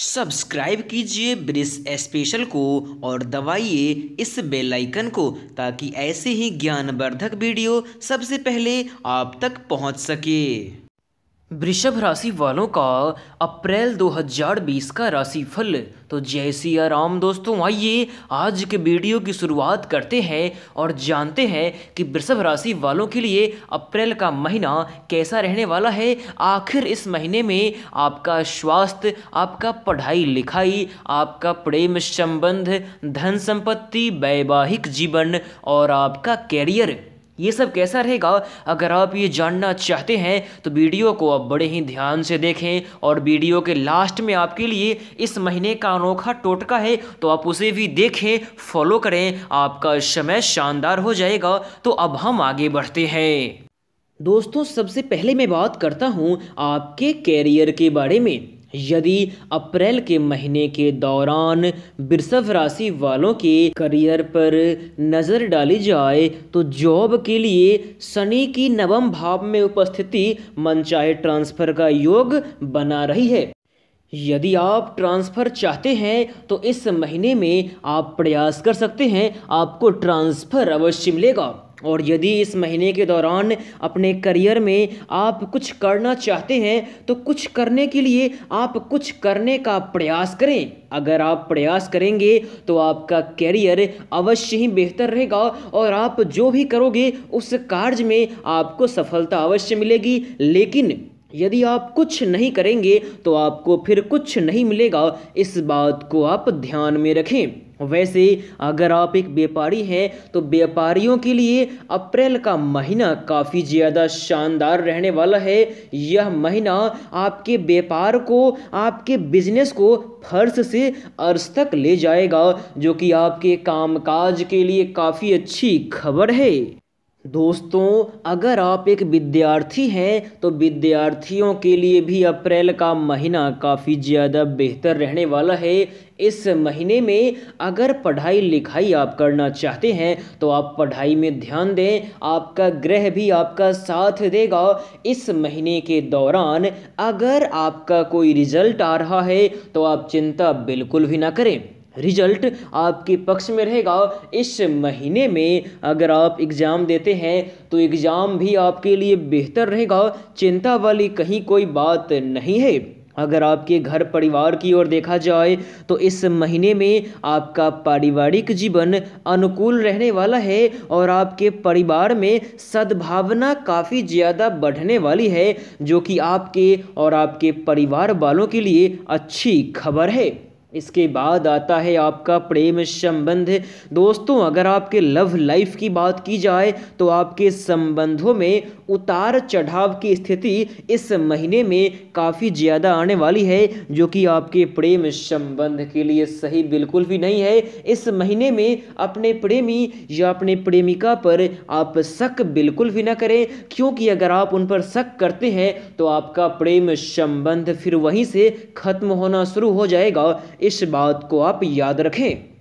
subscribe कीजिए brisk special को और दबाइए इस बेल आइकन को ताकि ऐसे ही ज्ञानवर्धक वीडियो सबसे पहले आप तक पहुंच सके वृषभ राशि वालों का अप्रैल 2020 का राशि फल तो जय सिया राम दोस्तों आइए आज के वीडियो की शुरुआत करते हैं और जानते हैं कि वृषभ राशि वालों के लिए अप्रैल का महीना कैसा रहने वाला है आखिर इस महीने में आपका स्वास्थ्य आपका पढ़ाई लिखाई आपका प्रेम संबंध धन संपत्ति वैवाहिक जीवन और आपका कैरियर ये सब कैसा रहेगा अगर आप ये जानना चाहते हैं तो वीडियो को आप बड़े ही ध्यान से देखें और वीडियो के लास्ट में आपके लिए इस महीने का अनोखा टोटका है तो आप उसे भी देखें फॉलो करें आपका समय शानदार हो जाएगा तो अब हम आगे बढ़ते हैं दोस्तों सबसे पहले मैं बात करता हूँ आपके कैरियर के बारे में यदि अप्रैल के महीने के दौरान बिरसव राशि वालों के करियर पर नज़र डाली जाए तो जॉब के लिए शनि की नवम भाव में उपस्थिति मनचाहे ट्रांसफर का योग बना रही है यदि आप ट्रांसफ़र चाहते हैं तो इस महीने में आप प्रयास कर सकते हैं आपको ट्रांसफ़र अवश्य मिलेगा और यदि इस महीने के दौरान अपने करियर में आप कुछ करना चाहते हैं तो कुछ करने के लिए आप कुछ करने का प्रयास करें अगर आप प्रयास करेंगे तो आपका करियर अवश्य ही बेहतर रहेगा और आप जो भी करोगे उस कार्य में आपको सफलता अवश्य मिलेगी लेकिन यदि आप कुछ नहीं करेंगे तो आपको फिर कुछ नहीं मिलेगा इस बात को आप ध्यान में रखें वैसे अगर आप एक व्यापारी हैं तो व्यापारियों के लिए अप्रैल का महीना काफ़ी ज़्यादा शानदार रहने वाला है यह महीना आपके व्यापार को आपके बिजनेस को फर्श से अर्श तक ले जाएगा जो कि आपके कामकाज के लिए काफ़ी अच्छी खबर है दोस्तों अगर आप एक विद्यार्थी हैं तो विद्यार्थियों के लिए भी अप्रैल का महीना काफ़ी ज़्यादा बेहतर रहने वाला है इस महीने में अगर पढ़ाई लिखाई आप करना चाहते हैं तो आप पढ़ाई में ध्यान दें आपका ग्रह भी आपका साथ देगा इस महीने के दौरान अगर आपका कोई रिजल्ट आ रहा है तो आप चिंता बिल्कुल भी ना करें रिजल्ट आपके पक्ष में रहेगा इस महीने में अगर आप एग्ज़ाम देते हैं तो एग्ज़ाम भी आपके लिए बेहतर रहेगा चिंता वाली कहीं कोई बात नहीं है अगर आपके घर परिवार की ओर देखा जाए तो इस महीने में आपका पारिवारिक जीवन अनुकूल रहने वाला है और आपके परिवार में सद्भावना काफ़ी ज़्यादा बढ़ने वाली है जो कि आपके और आपके परिवार वालों के लिए अच्छी खबर है इसके बाद आता है आपका प्रेम संबंध दोस्तों अगर आपके लव लाइफ की बात की जाए तो आपके संबंधों में उतार चढ़ाव की स्थिति इस महीने में काफ़ी ज़्यादा आने वाली है जो कि आपके प्रेम संबंध के लिए सही बिल्कुल भी नहीं है इस महीने में अपने प्रेमी या अपने प्रेमिका पर आप शक बिल्कुल भी ना करें क्योंकि अगर आप उन पर शक करते हैं तो आपका प्रेम संबंध फिर वहीं से ख़त्म होना शुरू हो जाएगा इस बात को आप याद रखें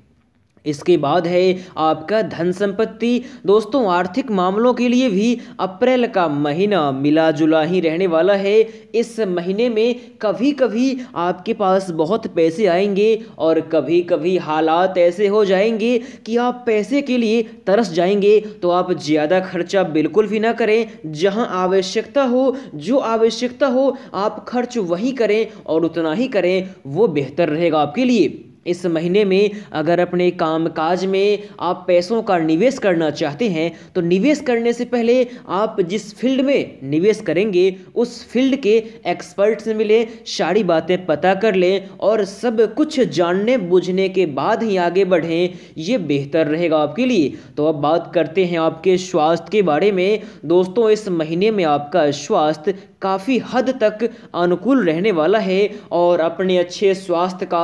इसके बाद है आपका धन संपत्ति दोस्तों आर्थिक मामलों के लिए भी अप्रैल का महीना मिला जुला ही रहने वाला है इस महीने में कभी कभी आपके पास बहुत पैसे आएंगे और कभी कभी हालात ऐसे हो जाएंगे कि आप पैसे के लिए तरस जाएंगे तो आप ज़्यादा खर्चा बिल्कुल भी ना करें जहां आवश्यकता हो जो आवश्यकता हो आप खर्च वहीं करें और उतना ही करें वो बेहतर रहेगा आपके लिए इस महीने में अगर अपने कामकाज में आप पैसों का निवेश करना चाहते हैं तो निवेश करने से पहले आप जिस फील्ड में निवेश करेंगे उस फील्ड के एक्सपर्ट से मिलें सारी बातें पता कर लें और सब कुछ जानने बूझने के बाद ही आगे बढ़ें ये बेहतर रहेगा आपके लिए तो अब बात करते हैं आपके स्वास्थ्य के बारे में दोस्तों इस महीने में आपका स्वास्थ्य काफ़ी हद तक अनुकूल रहने वाला है और अपने अच्छे स्वास्थ्य का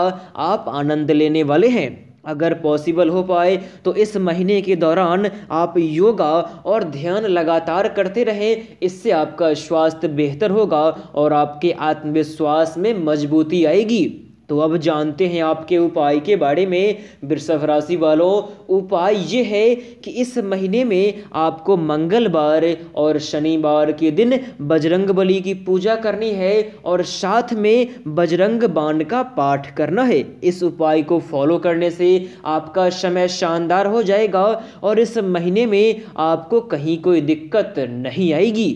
आप आनंद लेने वाले हैं अगर पॉसिबल हो पाए तो इस महीने के दौरान आप योगा और ध्यान लगातार करते रहें इससे आपका स्वास्थ्य बेहतर होगा और आपके आत्मविश्वास में मजबूती आएगी तो अब जानते हैं आपके उपाय के बारे में वृषभ राशि वालों उपाय ये है कि इस महीने में आपको मंगलवार और शनिवार के दिन बजरंग बली की पूजा करनी है और साथ में बजरंग बाण का पाठ करना है इस उपाय को फॉलो करने से आपका समय शानदार हो जाएगा और इस महीने में आपको कहीं कोई दिक्कत नहीं आएगी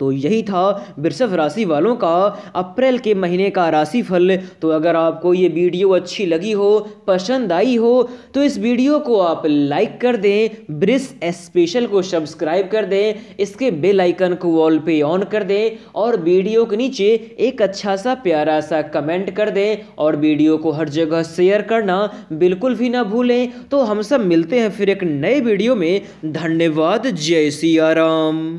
तो यही था वृषभ राशि वालों का अप्रैल के महीने का राशिफल तो अगर आपको ये वीडियो अच्छी लगी हो पसंद आई हो तो इस वीडियो को आप लाइक कर दें ब्रिस स्पेशल को सब्सक्राइब कर दें इसके बेल आइकन को वॉल पे ऑन कर दें और वीडियो के नीचे एक अच्छा सा प्यारा सा कमेंट कर दें और वीडियो को हर जगह शेयर करना बिल्कुल भी ना भूलें तो हम सब मिलते हैं फिर एक नए वीडियो में धन्यवाद जय सिया राम